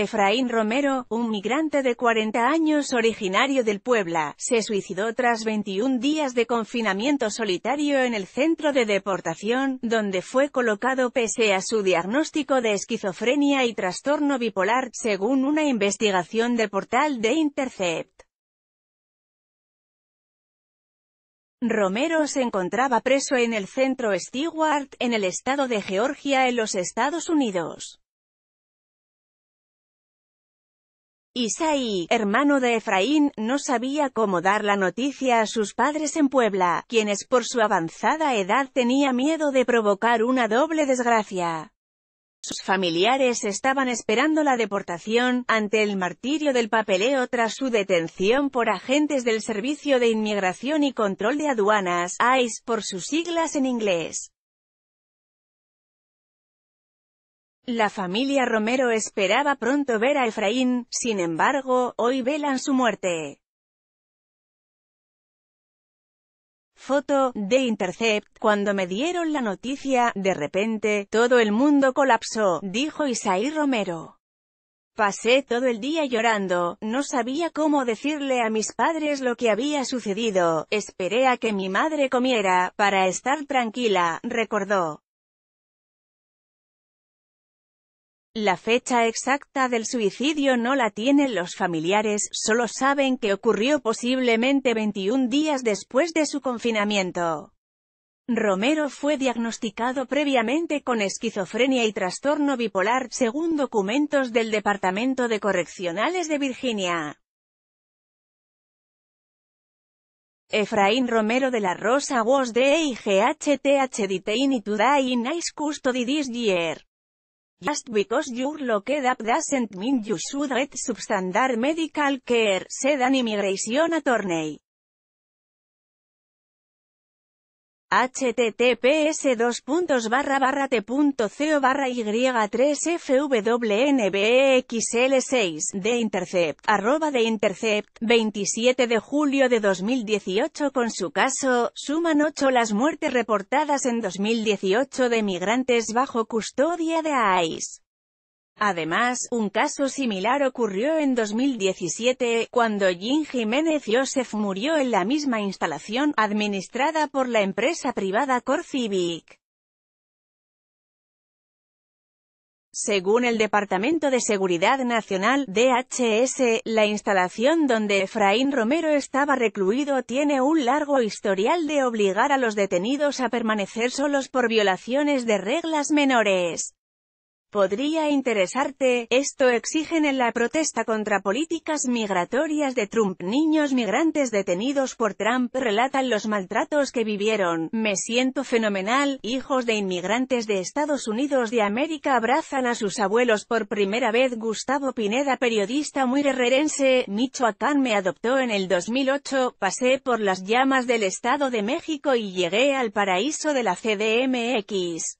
Efraín Romero, un migrante de 40 años originario del Puebla, se suicidó tras 21 días de confinamiento solitario en el centro de deportación, donde fue colocado pese a su diagnóstico de esquizofrenia y trastorno bipolar, según una investigación del portal de Intercept. Romero se encontraba preso en el centro Stewart, en el estado de Georgia en los Estados Unidos. Isaí, hermano de Efraín, no sabía cómo dar la noticia a sus padres en Puebla, quienes por su avanzada edad tenía miedo de provocar una doble desgracia. Sus familiares estaban esperando la deportación, ante el martirio del papeleo tras su detención por agentes del Servicio de Inmigración y Control de Aduanas, ICE por sus siglas en inglés. La familia Romero esperaba pronto ver a Efraín, sin embargo, hoy velan su muerte. Foto, de Intercept, cuando me dieron la noticia, de repente, todo el mundo colapsó, dijo Isaí Romero. Pasé todo el día llorando, no sabía cómo decirle a mis padres lo que había sucedido, esperé a que mi madre comiera, para estar tranquila, recordó. La fecha exacta del suicidio no la tienen los familiares, solo saben que ocurrió posiblemente 21 días después de su confinamiento. Romero fue diagnosticado previamente con esquizofrenia y trastorno bipolar, según documentos del Departamento de Correccionales de Virginia. Efraín Romero de la Rosa was the today in custody this Just because you're locked up doesn't mean you should get substandard medical care, said an immigration attorney. https tco barra y3fwnbxl6 de intercept arroba de intercept 27 de julio de 2018 con su caso suman 8 las muertes reportadas en 2018 de migrantes bajo custodia de ICE Además, un caso similar ocurrió en 2017, cuando Jim Jiménez Joseph murió en la misma instalación, administrada por la empresa privada CoreCivic. Según el Departamento de Seguridad Nacional, DHS, la instalación donde Efraín Romero estaba recluido tiene un largo historial de obligar a los detenidos a permanecer solos por violaciones de reglas menores podría interesarte, esto exigen en la protesta contra políticas migratorias de Trump. Niños migrantes detenidos por Trump relatan los maltratos que vivieron, me siento fenomenal, hijos de inmigrantes de Estados Unidos de América abrazan a sus abuelos por primera vez. Gustavo Pineda periodista muy guerrerense, Michoacán me adoptó en el 2008, pasé por las llamas del Estado de México y llegué al paraíso de la CDMX.